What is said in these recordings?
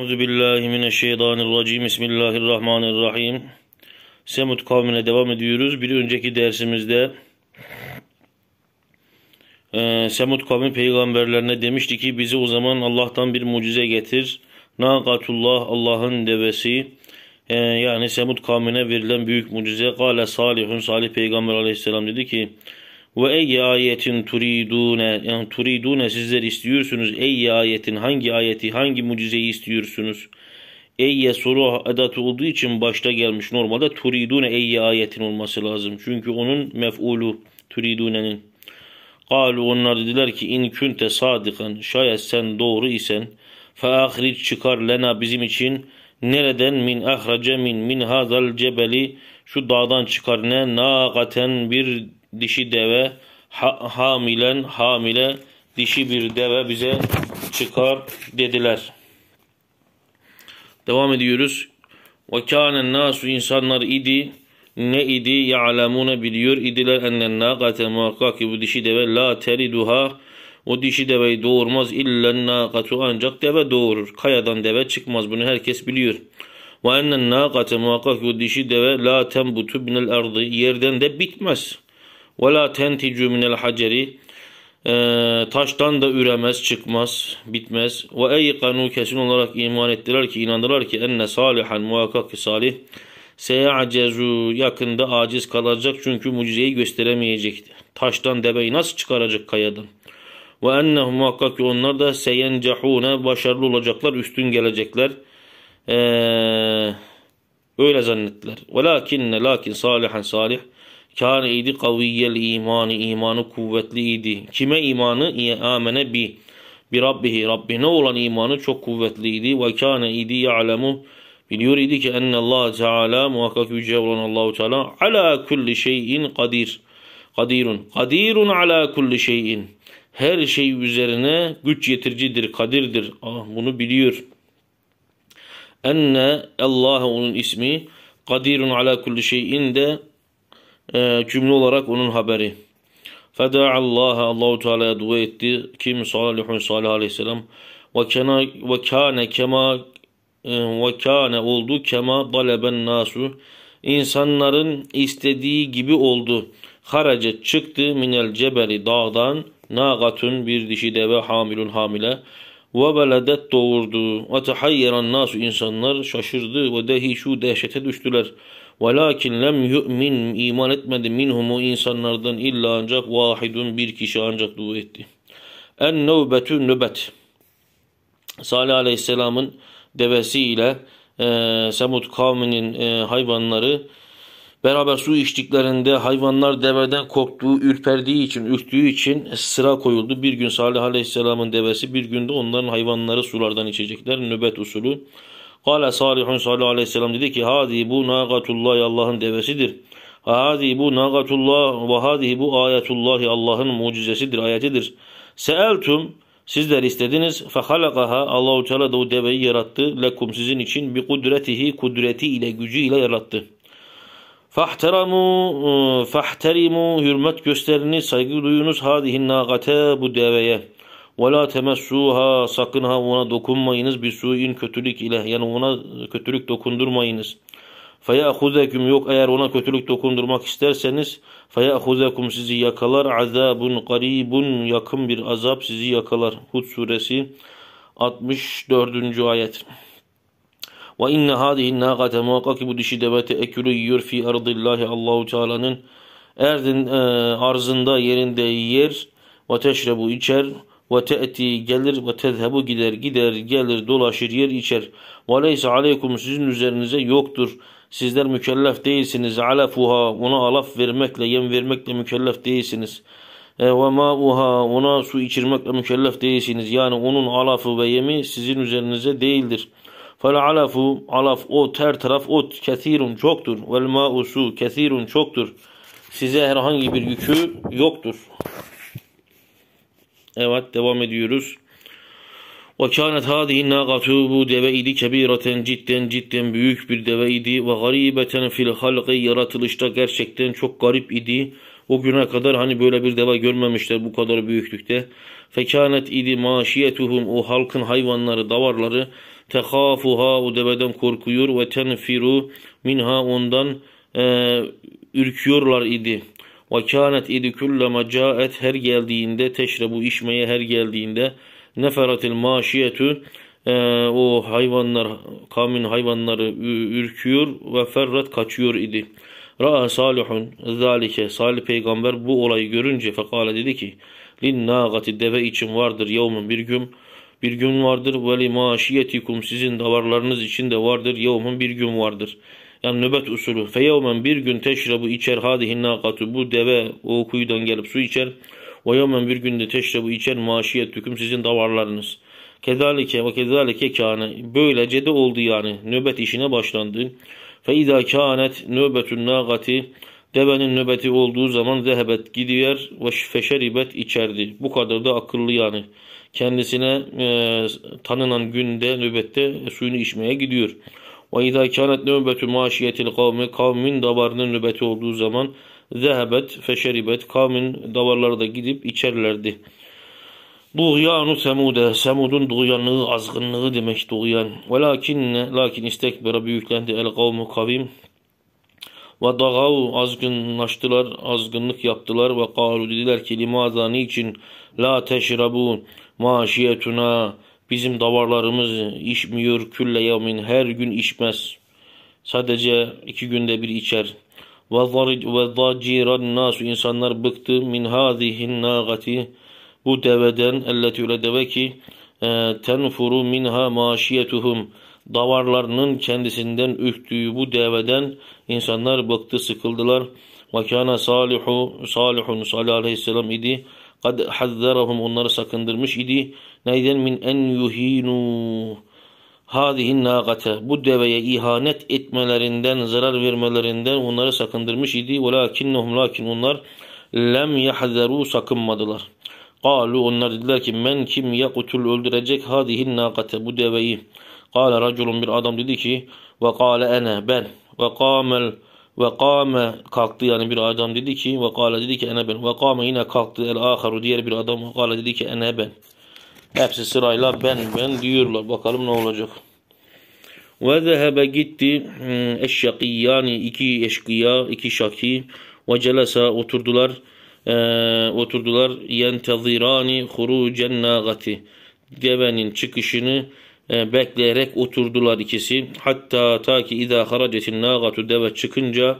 Euzu billahi mineşşeytanirracim. Bismillahirrahmanirrahim. Semut kavmine devam ediyoruz. Bir önceki dersimizde e, Semut kavmi peygamberlerine demişti ki bizi o zaman Allah'tan bir mucize getir. Nakatullah Allah'ın devesi. E, yani Semut kavmine verilen büyük mucize. Kale Salihun Salih peygamber aleyhisselam dedi ki ve ey ayetin turidune yani turidune sizler istiyorsunuz. Ey ayetin hangi ayeti hangi mucizeyi istiyorsunuz? Eyye soru edatı olduğu için başta gelmiş. Normalde turidune ey ayetin olması lazım. Çünkü onun mef'ulu turidunenin. Kalu onlar dediler ki in künte sadikan şayet sen doğru isen fe ahric çıkar lena bizim için nereden min ahrace min min hadal cebeli şu dağdan çıkar ne naqaten bir dişi deve ha, hamilen hamile dişi bir deve bize çıkar dediler. Devam ediyoruz. Ve kânen nasu insanlar idi ne idi ya'lemune biliyor idiler ennen nâgate muhakkak ki bu dişi deve la teriduha o dişi deveyi doğurmaz illen nâgatu ancak deve doğurur. Kayadan deve çıkmaz bunu herkes biliyor. Ve ennen nâgate muhakkak ki bu dişi deve la tembutu binel ardı yerden de bitmez.'' Ve la tenticu minel haceri taştan da üremez, çıkmaz, bitmez. Ve ey kanu kesin olarak iman ettiler ki, inandılar ki enne salihan muhakkak ki salih seyacezu yakında aciz kalacak çünkü mucizeyi gösteremeyecekti. Taştan deveyi nasıl çıkaracak kayadan? Ve ennehu muhakkak ki onlar da seyencehune başarılı olacaklar, üstün gelecekler. Ee, öyle zannettiler. Velakinne lakin salihan salih kâneydi kaviyyel imanı imanı idi Kime imanı? Amene bi. Bi Rabbihi. Rabbine olan imanı çok kuvvetli idi Ve kâneydi ya'lemu. Biliyor idi ki Allah Teala muhakkak yüce olan Allahu Teala ala kulli şeyin kadir. Kadirun. Kadirun ala kulli şeyin. Her şey üzerine güç yetiricidir, kadirdir. Ah bunu biliyor. Enne Allah onun ismi. Kadirun ala kulli şeyin de e, cümle olarak onun haberi. Feda Allah Allahu Teala'ya dua etti. Kim Salihun Salih Aleyhisselam ve kana ve kana kema e, ve kana oldu kema baleben nasu insanların istediği gibi oldu. Haraca çıktı minel cebeli dağdan nagatun bir dişi deve hamilun hamile ve beledet doğurdu. Ve tehayyeran nasu insanlar şaşırdı ve dehi şu dehşete düştüler.'' Velakin lem yu'min iman etmedi minhum o insanlardan illa ancak vahidun bir kişi ancak dua etti. En nevbetü nöbet. Salih Aleyhisselam'ın devesiyle e, Semud kavminin e, hayvanları beraber su içtiklerinde hayvanlar deveden korktuğu, ürperdiği için, ürktüğü için sıra koyuldu. Bir gün Salih Aleyhisselam'ın devesi, bir günde onların hayvanları sulardan içecekler. Nöbet usulü. Kale Salihun sallallahu aleyhi ve sellem dedi ki hadi bu nagatullah Allah'ın devesidir. Hadi bu nagatullah ve hadi bu ayetullah Allah'ın mucizesidir, ayetidir. Seeltum sizler istediniz. Fehalakaha Allahu Teala da o deveyi yarattı. Lekum sizin için bir kudretihi kudreti ile gücü ile yarattı. Fahteramu fahtarimu hürmet gösteriniz, saygı duyunuz hadihin nagate bu deveye. Ve la sakın ha ona dokunmayınız bir suin kötülük ile yani ona kötülük dokundurmayınız. Feyahuzeküm yok eğer ona kötülük dokundurmak isterseniz feyahuzeküm sizi yakalar azabun garibun yakın bir azap sizi yakalar. Hud suresi 64. ayet. Ve inne hadihi nâgate muhakkak ki bu dişi deve teekülü yiyor fi ardillahi Allahu Teala'nın erdin e, arzında yerinde yer ve teşrebu içer ve te'ti gelir ve tezhebu gider gider gelir dolaşır yer içer ve leyse aleykum sizin üzerinize yoktur sizler mükellef değilsiniz alafuha ona alaf vermekle yem vermekle mükellef değilsiniz e, ve ma'uha ona su içirmekle mükellef değilsiniz yani onun alafı ve yemi sizin üzerinize değildir fel alafu alaf o ter taraf ot kethirun çoktur vel ma'u su kethirun çoktur size herhangi bir yükü yoktur Evet devam ediyoruz. Ve kânet hâdihi nâgatû bu deve idi kebireten cidden cidden büyük bir deve idi. Ve garibeten fil halkı yaratılışta gerçekten çok garip idi. O güne kadar hani böyle bir deve görmemişler bu kadar büyüklükte. Fekanet idi maşiyetuhum o halkın hayvanları davarları tehafuha o deveden korkuyor ve tenfiru minha ondan e, ürküyorlar idi.'' Ve kânet idi külleme câet her geldiğinde teşrebu içmeye her geldiğinde neferetil maşiyetü ee, o hayvanlar kavmin hayvanları ürküyor ve ferret kaçıyor idi. Ra'a salihun zalike Salih peygamber bu olayı görünce fekale dedi ki lin nagati deve için vardır yevmun bir gün bir gün vardır ve li maşiyetikum sizin davarlarınız için de vardır yevmun bir gün vardır yani nöbet usulü. Feyevmen bir gün teşrebu içer hadihin nakatu bu deve o kuyudan gelip su içer. Ve yevmen bir günde teşrebu içer maşiyet hüküm sizin davarlarınız. Kedalike ve kedalike kâne. Böylece de oldu yani. Nöbet işine başlandı. Fe izâ kânet nöbetün nâgati. Devenin nöbeti olduğu zaman zehebet gidiyor ve feşeribet içerdi. Bu kadar da akıllı yani. Kendisine e, tanınan günde nöbette suyunu içmeye gidiyor.'' وَاِذَا كَانَتْ نُوبَةُ مَاشِيَةِ الْقَوْمِ Kavmin davarının nöbeti olduğu zaman zehebet feşeribet kavmin davarları da gidip içerlerdi. Duğyanu semude. Semud'un duyanlığı, azgınlığı demek duyan. Ve lakin, lakin istekbere büyüklendi el kavmu kavim. Ve dağav azgınlaştılar, azgınlık yaptılar ve kalu dediler ki limazani için la teşrabun maşiyetuna Bizim davarlarımız işmiyor külle yevmin her gün içmez. Sadece iki günde bir içer. Ve zaciran nasu insanlar bıktı min hadihin nagati bu deveden elleti öyle deve ki e, tenfuru minha maşiyetuhum davarlarının kendisinden üktüğü bu deveden insanlar bıktı sıkıldılar. Ve kâne salihu salihun salih aleyhisselam idi kad hazzarahum onları sakındırmış idi. Neyden min en yuhinu hadihin nagate bu deveye ihanet etmelerinden zarar vermelerinden onları sakındırmış idi. Velakinnehum lakin onlar lem yahzeru sakınmadılar. Kalu onlar dediler ki men kim yakutul öldürecek hadihin nagate bu deveyi. Kale raculun bir adam dedi ki ve kale ene ben ve kamel ve kâme kalktı yani bir adam dedi ki ve kâle dedi ki ene ben. Ve kâme yine kalktı el aharu diğer bir adam ve kâle dedi ki ene ben. Hepsi sırayla ben ben diyorlar. Bakalım ne olacak. Ve zehebe gitti hmm, eşşaki yani iki eşkıya iki şaki ve celesa oturdular e, oturdular yentezirani hurucen nagati devenin çıkışını e, bekleyerek oturdular ikisi. Hatta ta ki idâ haracetin nâgatu deve çıkınca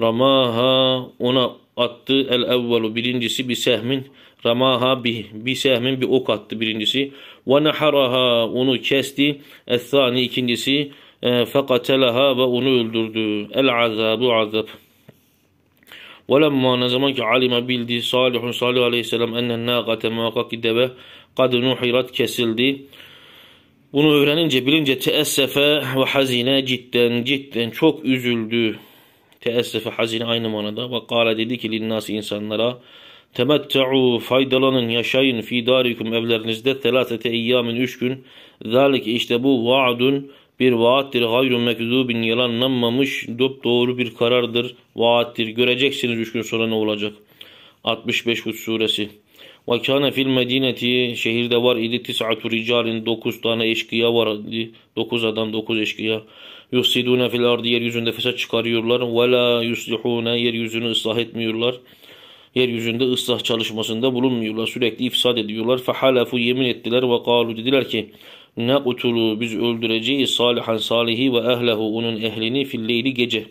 ramaha ona attı el evvelu birincisi bir sehmin ramaha bir, bir sehmin bir ok attı birincisi ve naharaha onu kesti ethani ikincisi e, fekatelaha ve onu öldürdü el azabu azab ولما ne zaman ki alime bildi Salihun Salih Aleyhisselam ennen nâgate muhakkak deve kad nuhirat kesildi bunu öğrenince bilince teessefe ve hazine cidden cidden çok üzüldü. Teessefe hazine aynı manada. Ve kâle dedi ki linnâsi insanlara temettu faydalanın yaşayın fi darikum evlerinizde telatete eyyamin üç gün. Zalik işte bu vaadun bir vaattir gayru mekzubin yalanlanmamış dop doğru bir karardır vaattir göreceksiniz üç gün sonra ne olacak 65 Hud suresi ve kâne fil medineti şehirde var idi tis'atu ricalin 9 tane eşkıya var idi. 9 adam 9 eşkıya. Yufsidûne fil ardı yeryüzünde fesat çıkarıyorlar. Ve la yuslihûne yeryüzünü ıslah etmiyorlar. Yeryüzünde ıslah çalışmasında bulunmuyorlar. Sürekli ifsad ediyorlar. Fehalafu yemin ettiler ve kalu dediler ki ne kutulu biz öldüreceğiz salihan salihi ve ehlehu onun ehlini filleyli gece.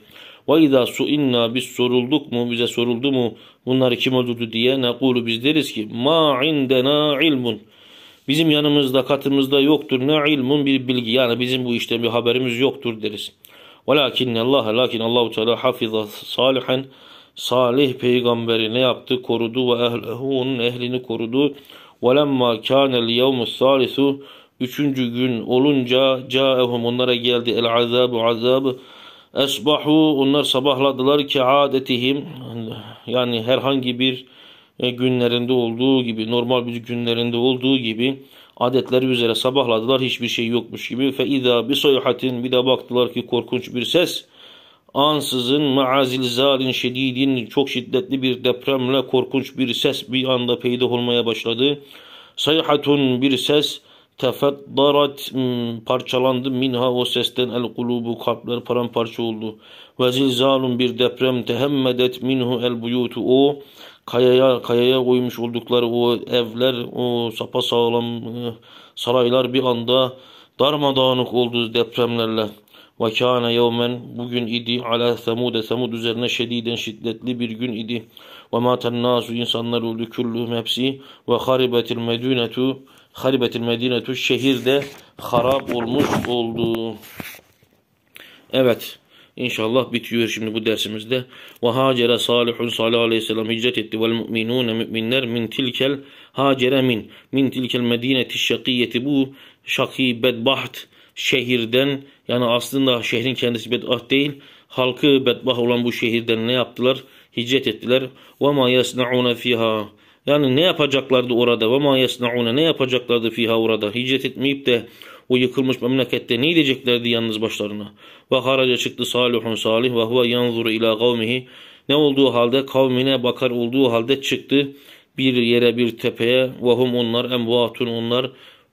Ve izâ su'inna biz sorulduk mu bize soruldu mu bunlar kim öldürdü diye nekulu biz deriz ki ma indena ilmun. Bizim yanımızda katımızda yoktur ne ilmun bir bilgi yani bizim bu işten bir haberimiz yoktur deriz. Velakin Allah lakin Allahu Teala hafiza salihen Salih peygamberi ne yaptı? Korudu ve ehlehu onun ehlini korudu. Ve Velemma kânel yevmus salisu Üçüncü gün olunca caehum onlara geldi el azabu azabı Esbahu onlar sabahladılar ki adetihim yani herhangi bir e, günlerinde olduğu gibi normal bir günlerinde olduğu gibi adetleri üzere sabahladılar hiçbir şey yokmuş gibi fe iza bi sayhatin bir de baktılar ki korkunç bir ses ansızın maazil zalin şedidin çok şiddetli bir depremle korkunç bir ses bir anda peyda olmaya başladı sayhatun bir ses tefeddarat hmm, parçalandı minha o sesten el kulubu kalpler paramparça oldu. Ve zilzalun bir deprem tehemmedet minhu el buyutu o kayaya kayaya koymuş oldukları o evler o sapa sağlam eh, saraylar bir anda darmadağınık oldu depremlerle. Ve kâne yevmen bugün idi ala semude semud üzerine şediden şiddetli bir gün idi. Ve maten nasu insanlar oldu küllühüm hepsi ve haribetil medünetu Haribetül Medinetu şehirde harap olmuş oldu. Evet. İnşallah bitiyor şimdi bu dersimizde. Ve hacere salihun sallallahu aleyhi ve sellem hicret etti. Vel mu'minune müminler min tilkel hacere min. Min tilkel medineti şakiyeti bu şaki bedbaht şehirden yani aslında şehrin kendisi bedbaht değil. Halkı bedbaht olan bu şehirden ne yaptılar? Hicret ettiler. Ve ma yasnaune fiha. Yani ne yapacaklardı orada? Ve ma yesnaune ne yapacaklardı fiha orada? Hicret etmeyip de o yıkılmış memlekette ne edeceklerdi yalnız başlarına? Ve haraca çıktı salihun salih ve huve yanzuru ila kavmihi. Ne olduğu halde kavmine bakar olduğu halde çıktı bir yere bir tepeye. Ve onlar emvatun onlar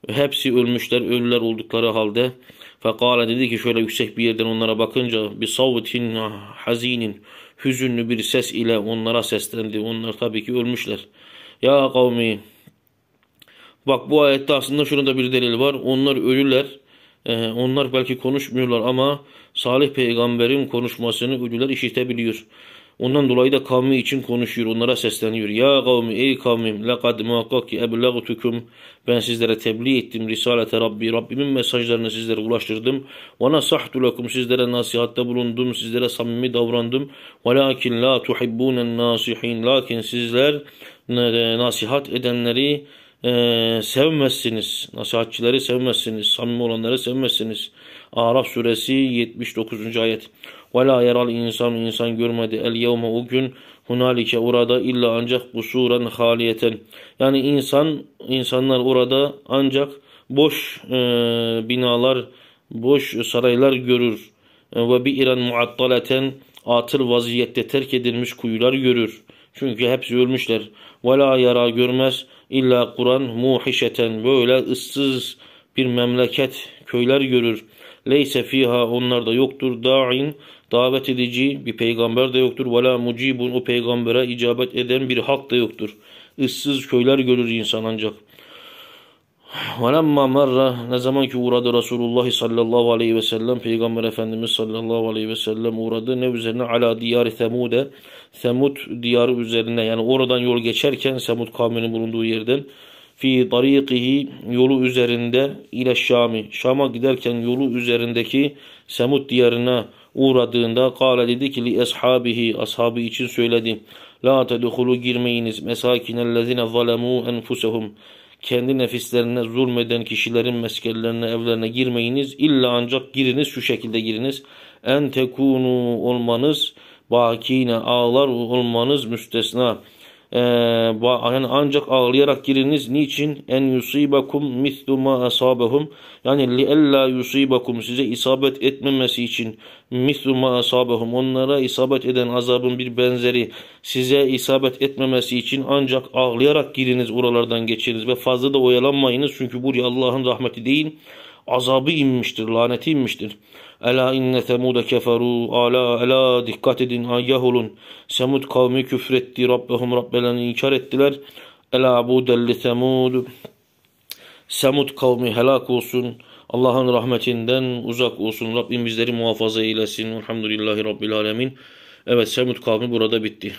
hepsi ölmüşler ölüler oldukları halde. Fekale dedi ki şöyle yüksek bir yerden onlara bakınca bir savtin hazinin hüzünlü bir ses ile onlara seslendi. Onlar tabii ki ölmüşler. Ya kavmi. Bak bu ayette aslında şunu da bir delil var. Onlar ölüler. Ee, onlar belki konuşmuyorlar ama Salih peygamberin konuşmasını ölüler işitebiliyor. Ondan dolayı da kavmi için konuşuyor. Onlara sesleniyor. Ya kavmi ey kavmim lekad muhakkak ki ebleğtukum ben sizlere tebliğ ettim. Risalete Rabbi. Rabbimin mesajlarını sizlere ulaştırdım. Ve nasahtu lekum sizlere nasihatte bulundum. Sizlere samimi davrandım. Lakin la tuhibbunen nasihin. Lakin sizler nasihat edenleri e, sevmezsiniz. Nasihatçileri sevmezsiniz. Samimi olanları sevmezsiniz. Araf suresi 79. ayet. Ve la yaral insan insan görmedi el yevme o gün hunalike orada illa ancak bu suren haliyeten. Yani insan insanlar orada ancak boş e, binalar, boş saraylar görür. E, ve bir iran muattaleten atıl vaziyette terk edilmiş kuyular görür. Çünkü hepsi ölmüşler. Ve yara görmez illa Kur'an muhişeten böyle ıssız bir memleket köyler görür. Leyse fiha onlar da yoktur. Da'in davet edici bir peygamber de yoktur. Ve mucibun o peygambere icabet eden bir halk da yoktur. Issız köyler görür insan ancak.'' وَلَمَّا مَرَّ Ne zaman ki uğradı Resulullah sallallahu aleyhi ve sellem, Peygamber Efendimiz sallallahu aleyhi ve sellem uğradı. Ne üzerine? Ala diyar Semud'e, Semud diyarı üzerine yani oradan yol geçerken Semud kavminin bulunduğu yerden fi tariqihi yolu üzerinde ile Şamı. Şam'a giderken yolu üzerindeki Semud diyarına uğradığında kâle dedi ki li eshabihi ashabı için söyledi. La tedhulu girmeyiniz mesakinellezine zalemû enfusehum kendi nefislerine zulmeden kişilerin meskenlerine, evlerine girmeyiniz. İlla ancak giriniz, şu şekilde giriniz. En tekunu olmanız, bakine ağlar olmanız müstesna. Ee, yani ancak ağlayarak giriniz. Niçin? En yusibakum mislu ma asabahum. Yani li ella yusibakum size isabet etmemesi için mislu ma asabahum. Onlara isabet eden azabın bir benzeri size isabet etmemesi için ancak ağlayarak giriniz oralardan geçiniz ve fazla da oyalanmayınız. Çünkü buraya Allah'ın rahmeti değil azabı inmiştir, laneti inmiştir. Ela inne semude keferu, ala ela dikkat edin, ayyah olun. Semud kavmi küfretti, Rabbehum Rabbelerini inkar ettiler. Ela budelli semud. Semud kavmi helak olsun. Allah'ın rahmetinden uzak olsun. Rabbim bizleri muhafaza eylesin. Elhamdülillahi Rabbil Alemin. Evet Semud kavmi burada bitti.